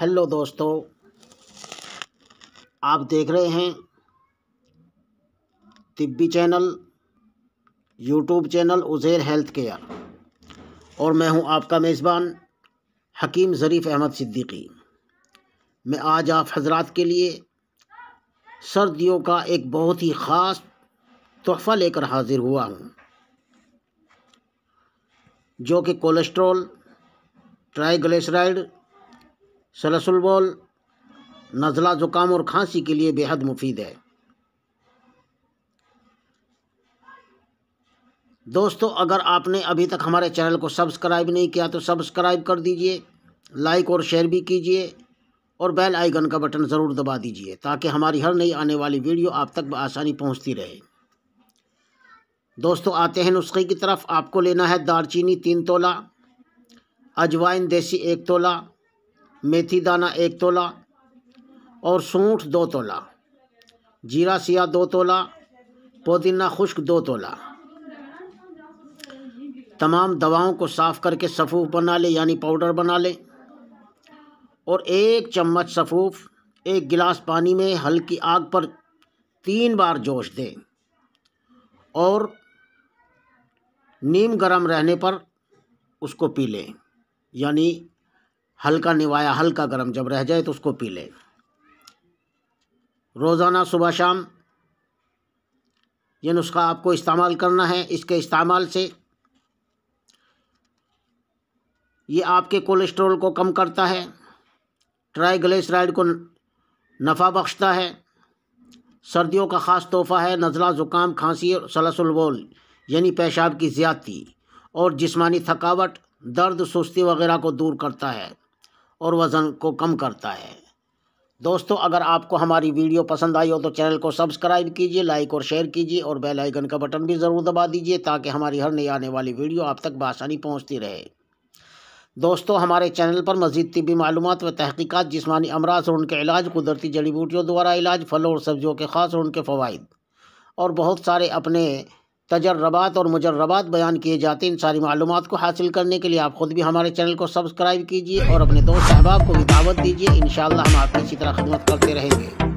hello दोस्तों आप देख रहे हैं तिब्बी channel YouTube channel Uzair health care और मैं हूं आपका मेज़बान हकीम ज़रीफ़ अहमद सिद्दीकी मैं आज आप हजरात के लिए सर्दियों का एक बहुत ही ख़ास तोहफ़ा लेकर हाज़िर हुआ हूं जो कि कोलेस्ट्रॉल ट्राइग्लिसराइड सलसुलबोल नज़ला ज़ुकाम और खांसी के लिए बेहद मुफीद है दोस्तों अगर आपने अभी तक हमारे चैनल को सब्सक्राइब नहीं किया तो सब्सक्राइब कर दीजिए लाइक और शेयर भी कीजिए और बेल आइकन का बटन ज़रूर दबा दीजिए ताकि हमारी हर नई आने वाली वीडियो आप तक आसानी पहुंचती रहे दोस्तों आते हैं नुस्खे की तरफ आपको लेना है दालचीनी तीन तोला अजवाइन देसी एक तोला मेथी दाना एक तोला और सूठ दो तोला जीरा सिया दो तोला पुदीना खुश्क दो तोला तमाम दवाओं को साफ़ करके सफ़ूफ बना ले यानी पाउडर बना ले और एक चम्मच सफ़ूफ एक गिलास पानी में हल्की आग पर तीन बार जोश दें और नीम गरम रहने पर उसको पी लें यानी हल्का निवाया हल्का गर्म जब रह जाए तो उसको पी लें रोज़ाना सुबह शाम ये नुस्खा आपको इस्तेमाल करना है इसके इस्तेमाल से ये आपके कोलेस्ट्रॉल को कम करता है ट्राइग्लिसराइड को नफ़ा बख्शता है सर्दियों का ख़ास तोहफा है नज़ला ज़ुकाम खांसी और सलासुलबोल यानी पेशाब की ज़्यादती और जिस्मानी थकावट दर्द सुस्ती वगैरह को दूर करता है और वज़न को कम करता है दोस्तों अगर आपको हमारी वीडियो पसंद आई हो तो चैनल को सब्सक्राइब कीजिए लाइक और शेयर कीजिए और बेल आइकन का बटन भी ज़रूर दबा दीजिए ताकि हमारी हर नई आने वाली वीडियो आप तक बासानी पहुँचती रहे दोस्तों हमारे चैनल पर मजीद तबी मालूम व तहकीक़त जिसमानी अमराज और उनके इलाज कुदरती जड़ी बूटियों द्वारा इलाज फलों और सब्जियों के ख़ास और उनके फ़वाद और बहुत सारे अपने तजर्रबात और मुजर्रबात बयान किए जाते इन सारी मालूम को हासिल करने के लिए आप ख़ुद भी हमारे चैनल को सब्सक्राइब कीजिए और अपने दोस्त अहबाब को भी दावत दीजिए इन हम आपकी इसी तरह खिदमत करते रहेंगे